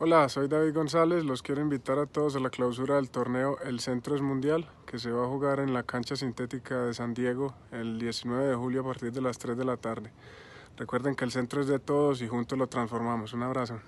Hola, soy David González. Los quiero invitar a todos a la clausura del torneo El Centro es Mundial, que se va a jugar en la cancha sintética de San Diego el 19 de julio a partir de las 3 de la tarde. Recuerden que el centro es de todos y juntos lo transformamos. Un abrazo.